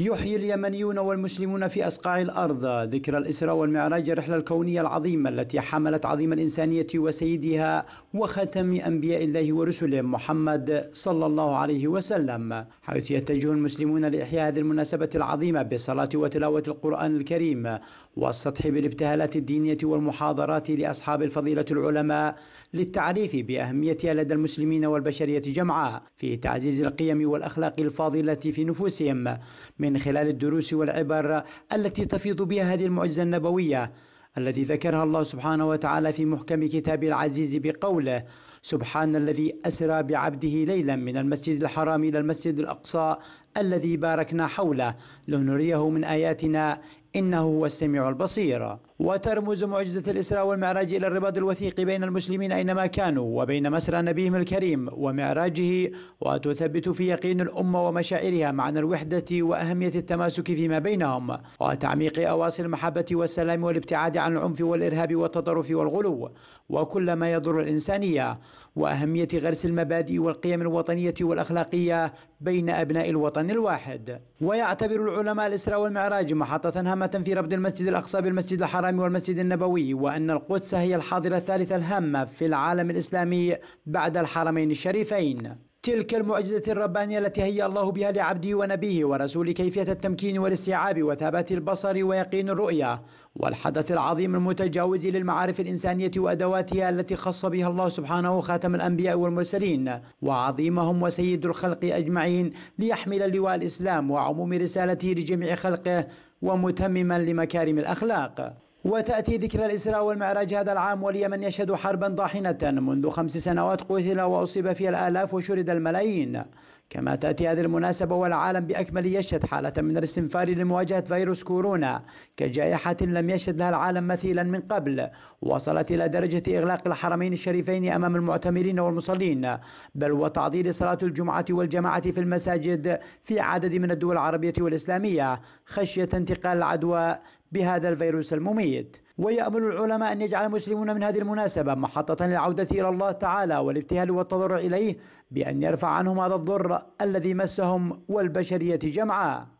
يحيي اليمنيون والمسلمون في أسقاع الأرض ذكرى الإسراء والمعراج الرحلة الكونية العظيمة التي حملت عظيم الإنسانية وسيدها وختم أنبياء الله ورسله محمد صلى الله عليه وسلم حيث يتجه المسلمون لإحياء هذه المناسبة العظيمة بالصلاة وتلاوة القرآن الكريم والسطح بالابتهالات الدينية والمحاضرات لأصحاب الفضيلة العلماء للتعريف بأهميتها لدى المسلمين والبشرية جمعاء في تعزيز القيم والأخلاق الفاضلة في نفوسهم من من خلال الدروس والعبر التي تفيض بها هذه المعجزة النبوية التي ذكرها الله سبحانه وتعالى في محكم كتابه العزيز بقوله سبحان الذي أسرى بعبده ليلا من المسجد الحرام إلى المسجد الأقصى الذي باركنا حوله لنريه من آياتنا إنه هو السميع البصير وترمز معجزة الإسراء والمعراج إلى الرباط الوثيق بين المسلمين أينما كانوا وبين مسرى نبيهم الكريم ومعراجه وتثبت في يقين الأمة ومشاعرها معنى الوحدة وأهمية التماسك فيما بينهم وتعميق أواصي المحبة والسلام والابتعاد عن العنف والإرهاب والتطرف والغلو وكل ما يضر الإنسانية وأهمية غرس المبادئ والقيم الوطنية والأخلاقية بين أبناء الوطن الواحد ويعتبر العلماء الإسراء والمعراج محطة هامة في ربط المسجد الأقصى بالمسجد الحرام الحرام والمسجد النبوي وأن القدس هي الحاضرة الثالثة الهامة في العالم الإسلامي بعد الحرمين الشريفين تلك المعجزة الربانية التي هي الله بها لعبده ونبيه ورسول كيفية التمكين والاستيعاب وثبات البصر ويقين الرؤية والحدث العظيم المتجاوز للمعارف الإنسانية وأدواتها التي خص بها الله سبحانه خاتم الأنبياء والمرسلين وعظيمهم وسيد الخلق أجمعين ليحمل لواء الإسلام وعموم رسالته لجميع خلقه ومتمما لمكارم الأخلاق وتأتي ذكرى الإسراء والمعراج هذا العام واليمن يشهد حربا ضاحنة منذ خمس سنوات قتل وأصيب فيها الآلاف وشرد الملايين كما تأتي هذه المناسبة والعالم بأكمله يشهد حالة من الاستنفار لمواجهة فيروس كورونا كجائحة لم يشهد لها العالم مثيلا من قبل وصلت إلى درجة إغلاق الحرمين الشريفين أمام المعتمرين والمصلين بل وتعطيل صلاة الجمعة والجماعة في المساجد في عدد من الدول العربية والإسلامية خشية انتقال العدوى بهذا الفيروس المميت ويأمل العلماء أن يجعل المسلمون من هذه المناسبة محطة للعودة إلى الله تعالى والابتهال والتضرع إليه بأن يرفع عنهم هذا الضر الذي مسهم والبشرية جمعاً